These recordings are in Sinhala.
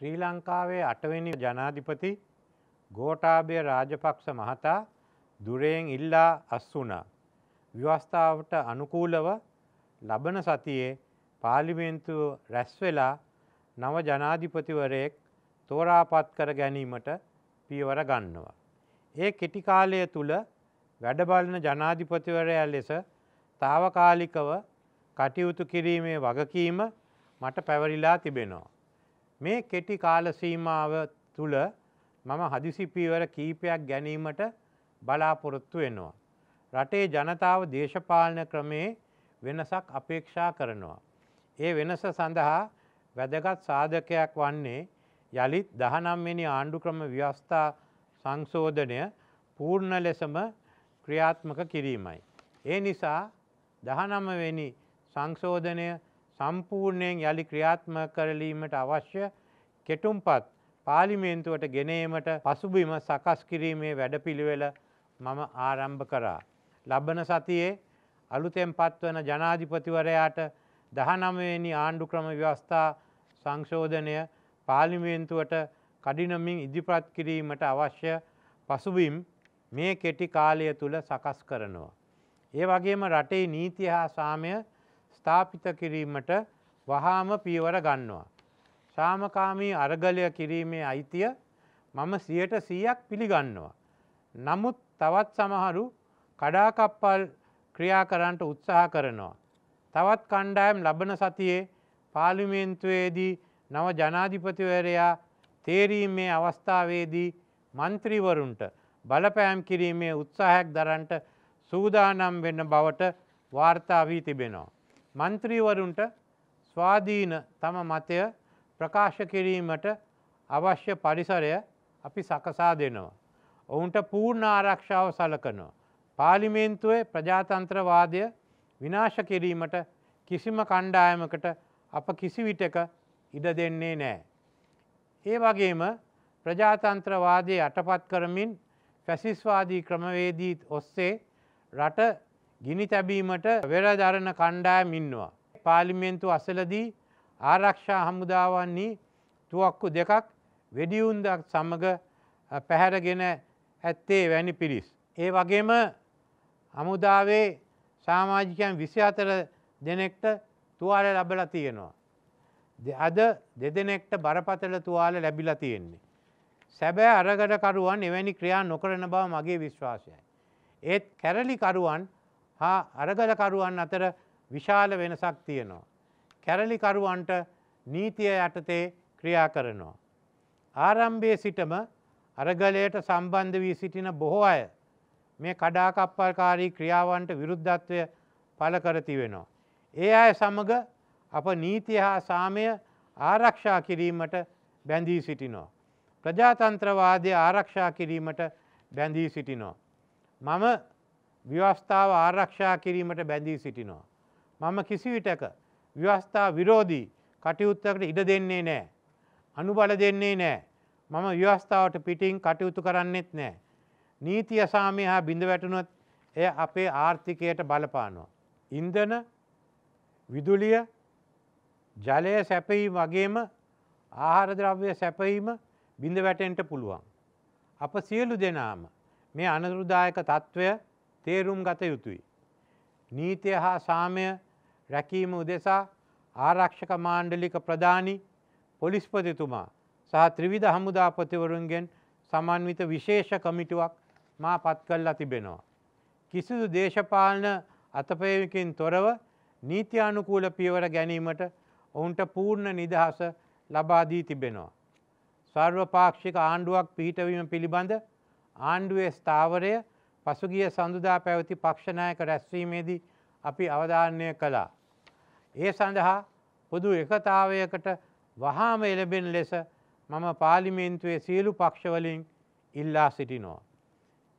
ශ්‍රී ලංකාවේ අටවෙනි ජනාධිපති ගෝටාබය රාජපක්ෂ මහතා දුරයෙන් ඉල්ලා අස්වුනා. ව්‍යවස්ථාවට අනුකූලව ලබන සතියේ පාලිමේන්තුව රැස්වෙලා නව ජනාධිපතිවරයෙක් තෝරාපත් කර ගැනීමට පියවර ගන්නවා. ඒ කෙටිකාලය තුළ වැඩබලන ජනාධිපතිවරයා ලෙස තාවකාලිකව කටයුතු කිරීමේ වගකීම මට පැවරිලා තිබෙනවා. මේ කෙටි කාල සීමාව තුළ මම හදිසිපීවර කීපයක් ගැනීමට බලාපොරොත්තු වෙනවා. රටේ ජනතාව දේශපාලන ක්‍රමේ වෙනසක් අපේක්ෂා කරනවා. ඒ වෙනස සඳහා වැදගත් සාධකයක් වන්නේ යළිත් දහනම්වෙනි ආණ්ඩුක්‍රම ව්‍යවස්ථා සංශෝධනය පූර්ණ ලෙසම ක්‍රියාත්මක කිරීමයි. ඒ නිසා දහනමවෙනි සංශෝධනය සම්පූර්ණයෙන් යළි ක්‍රියාත්ම කරලීමට අවශ්‍ය කෙටුම්පත් පාලිමේන්තුවට ගෙනීමට පසුබිම සකස් කිරීමේ වැඩපිළිවෙල මම ආරම්භ කරා. ලබන සතියේ අලුතෙන් පත්වන ජනාධිපතිවරයාට දහනමවෙනි ආණ්ඩු ක්‍රම ව්‍යවස්ථා සංශෝධනය පාලිමේන්තුවට කඩිනමින් ඉදිපත් කිරීමට අවශ්‍ය පසුබිම් මේ කෙටි කාලය තුළ සකස් කරනවා. ඒ වගේම රටේ නීති හා සාමය ස්ථාපිත කිරීමට වහාම පීවර ගන්නවා. සාමකාමී අරගලය කිරීමේ අයිතිය මම සියට සීයක් පිළිගන්නවා. නමුත් තවත් සමහරු කඩාකප්පල් ක්‍රියා කරන්නට උත්සාහ කරනවා. තවත් කණ්ඩායම් ලබන සතියේ පාලිමේන්තුවේදී නව ජනාධිපතිවරයා තේරීමේ අවස්ථාවේදී මන්ත්‍රීවරුන්ට බලපෑම් කිරීමේ උත්සාහයක් දරන්ට සූදානම් වෙන්න බවට වාර්තා වී තිබෙනවා. මන්ත්‍රීවරුන්ට ස්වාධීන තම මතය ප්‍රකාශ කිරීමට අවශ්‍ය පරිසරය අපි සකසා දෙනවා. ඔවුන්ට පූර්ණ ආරක්ෂාව සලකනවා. පාලිමේන්තුවේ ප්‍රජාතන්ත්‍රවාදය විනාශ කිරීමට කිසිම කණ්ඩායමකට අප කිසිවිටක ඉඩ දෙන්නේ නෑ. ඒ වගේම ප්‍රජාතන්ත්‍රවාදය යටපත් කරමින් ෆැසිස්වාදී ක්‍රමවේදීත් ඔස්සේ රට ගිනි තැබීමට වෙරදරණ කණ්ඩායම් ඉන්නවා. පාලිමේන්තු අසලදී ආරක්ෂා හමුදාවන්නේ තුවක්කු දෙකක් වෙඩියුන්දක් සමඟ පැහැරගෙන ඇත්තේ වැනි පිරිස්. ඒ වගේම හමුදාවේ සාමාජිකයන් විසි අතර දෙනෙක්ට තුවාල ලැබල තියෙනවා. අද දෙදෙනෙක්ට බරපතල තුවාල ලැබිල තියෙන්නේ. සැබෑ අරගඩකරුවන් එවැනි ක්‍රියා නොකරන බව මගේ විශ්වාසයයි. ඒත් කැරලිකරුවන් හා අරගලකරුවන් අතර විශාල වෙනසක් තියෙනවා. කැරලිකරුවන්ට නීතිය යටතේ ක්‍රියා කරනවා. ආරම්භයේ සිටම අරගලයට සම්බන්ධ වී සිටින බොහෝ අය මේ කඩාකප්පල්කාරී ක්‍රියාවන්ට විරුද්ධත්වය පල කරති වෙනවා. ඒ අය සමඟ අප නීතිය හා සාමය ආරක්ෂා කිරීමට බැඳී සිටිනෝ. ප්‍රජාතන්ත්‍රවාදය ආරක්ෂා කිරීමට බැඳී සිටිනෝ. මම ව්‍යවස්ථාව ආරක්ෂා කිරීමට බැඳී සිටිනවා. මම කිසිවිටක ව්‍යවස්ථා විරෝධී කටයුත්තකට ඉඩ දෙන්නේ නෑ. අනුබල දෙන්නේ නෑ. මම ව්‍යවස්ථාවට පිටිං කටයුතු කරන්නෙත් නෑ. නීති අසාමය හා බිඳ වැටනොත් එය අපේ ආර්ථිකයට බලපානවා. ඉන්දන විදුලිය ජලය සැපයි වගේම ආහාරද්‍රව්‍ය සැපීම බිඳ වැටෙන්ට පුළුවන්. අප සියලු දෙනාම මේ අනතුරුදායක තත්ත්වය තේරුම් ගත යුතුයි. නීතිය හා සාමය රැකීම උදෙසා ආරක්ෂක මාණ්ඩලික ප්‍රධානි පොලිස්පතිතුමා සහ ත්‍රිවිධ හමුදාපතිවරුන්ගෙන් සමන්විත විශේෂ කමිටුවක් මා පත් කල්ලා තිබෙනවා. කිසිදු දේශපාලන අතපයකින් තොරව නීති්‍යානුකූල පියවර ගැනීමට ඔවුන්ට පූර්ණ නිදහස ලබාදී තිබෙනවා. සර්වපාක්ෂික ආණ්ඩුවක් පිහිටවීම පිළිබඳ ආණ්ඩුවේ ස්ථාවරය පසුගිය සඳුදා පැවති පක්ෂණයක රැස්වීමේදී අපි අවධාරණය කළා. ඒ සඳහා පොදු එකතාවයකට වහාම එළබෙන් ලෙස මම පාලිමේන්තුවේ සියලු පක්ෂවලින් ඉල්ලා සිටිනෝ.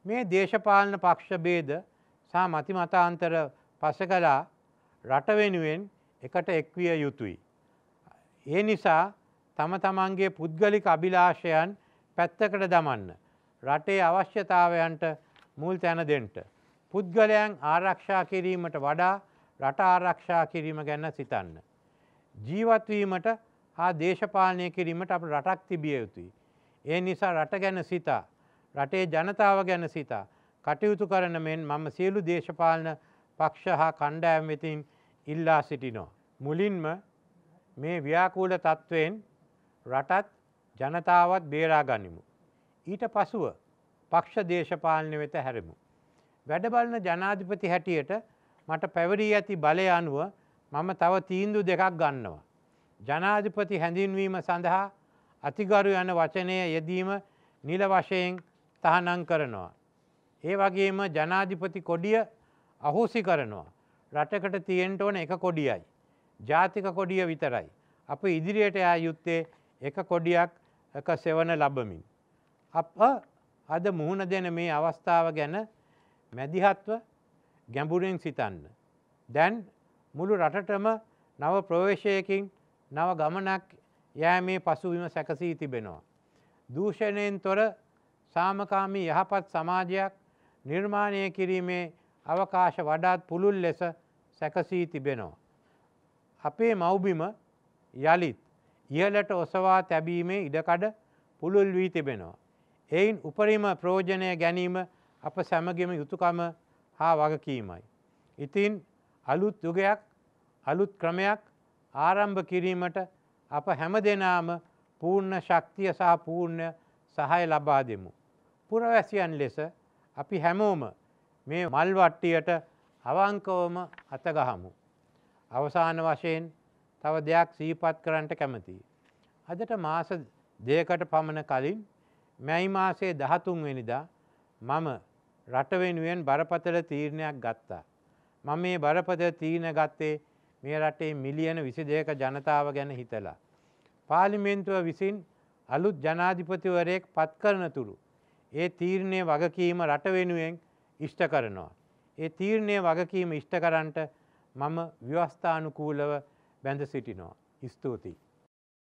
මේ දේශපාලන පක්ෂ බේද සා මතිමතාන්තර පසකලා රටවෙනුවෙන් එකට එක්විය යුතුයි. ඒ නිසා තම තමන්ගේ පුද්ගලික අභිලාෂයන් පැත්තකට දමන්න. රටේ අවශ්‍යතාවයන්ට මුල් තැන දෙන්ට. පුද්ගලයන් ආරක්ෂා කිරීමට වඩා රට ආරක්ෂා කිරීම ගැන්න සිතන්න. ජීවත්වීමට හා දේශපාලනය කිරීමට අප රටක් තිබිය යුතුයි. ඒ නිසා රට ගැන සිතා රටේ ජනතාව ගැන සිතා කටයුතු කරන මෙන් මම සියලු දේශපාලන පක්ෂ හා කණ්ඩෑම් වෙතින් ඉල්ලා සිටිනෝ. මුලින්ම මේ ව්‍යාකූල තත්ත්වයෙන් රටත් ජනතාවත් බේරා ගනිමු. ඊට පසුව පක්ෂ දේශපාලන වෙත හැරමු. වැඩබලන ජනාධිපති හැටියට මට පැවරී ඇති බලය අනුව මම තව තීන්දු දෙකක් ගන්නවා. ජනාධිපති හැඳින්වීම සඳහා අතිගරු යන වචනය යෙදීම නිල වශයෙන් තහනං කරනවා. ඒ වගේම ජනාධිපති කොඩිය අහෝසි කරනවා. රටකට තියෙන්ට ඕන එක කොඩියයි. ජාතික කොඩිය විතරයි. අප ඉදිරියට යා යුත්තේ එක කොඩියක් එක සෙවන ලබමින්. අප අද මුහුණ දෙන මේ අවස්ථාව ගැන මැදිහත්ව ගැඹුරෙන් සිතන්න. දැන් මුළු රටටම නව ප්‍රවේශයකින් නව ගමනක් යෑමේ පසුවිම සැකසී තිබෙනවා. දූෂණයෙන් තොර සාමකාමී යහපත් සමාජයක් නිර්මාණය කිරීමේ අවකාශ වඩාත් පුළුල් ලෙස සැකසී තිබෙනවා. අපේ මව්බිම යළිත් ඉහලට ඔසවා තැබීමේ ඉඩකඩ පුළුල් වී තිබෙනවා. එයින් උපරිම ප්‍රෝජනය ගැනීම අප සැමගෙම යුතුකම හා වගකීමයි. ඉතින් අලුත් යුගයක් අලුත් ක්‍රමයක් ආරම්භ කිරීමට අප හැම දෙනාම පූර්ණ ශක්තිය සහ පූර්ණ සහය ලබා දෙමු. පුරවැසියන් ලෙස අපි හැමෝම මේ මල්වට්ටියට අවංකවම අතගහමු. අවසාන වශයෙන් තව දෙයක් සීපත් කරන්නට කැමතියි. අදට මාස දෙයකට පමණ කලින් මැයි මාසේ දහතුන්වෙනිදා මම රටවෙනුවෙන් බරපතල තීරණයක් ගත්තා. මම මේ බරපත තීරණ ගත්තේ මේ රටේ මිලියන විසි දෙයක ජනතාව ගැන හිතලා. පාලිමෙන්තුව විසින් අලුත් ජනාධිපතිවරයෙක් පත්කරන තුරු. ඒ තීරණය වගකීම රටවෙනුවෙන් ඉෂ්ට කරනවා. ඒ තීරණය වගකීම ඉෂ්ට කරන්ට මම ව්‍යවස්ථානුකූලව බැඳ සිටිනවා. ස්තුතියි.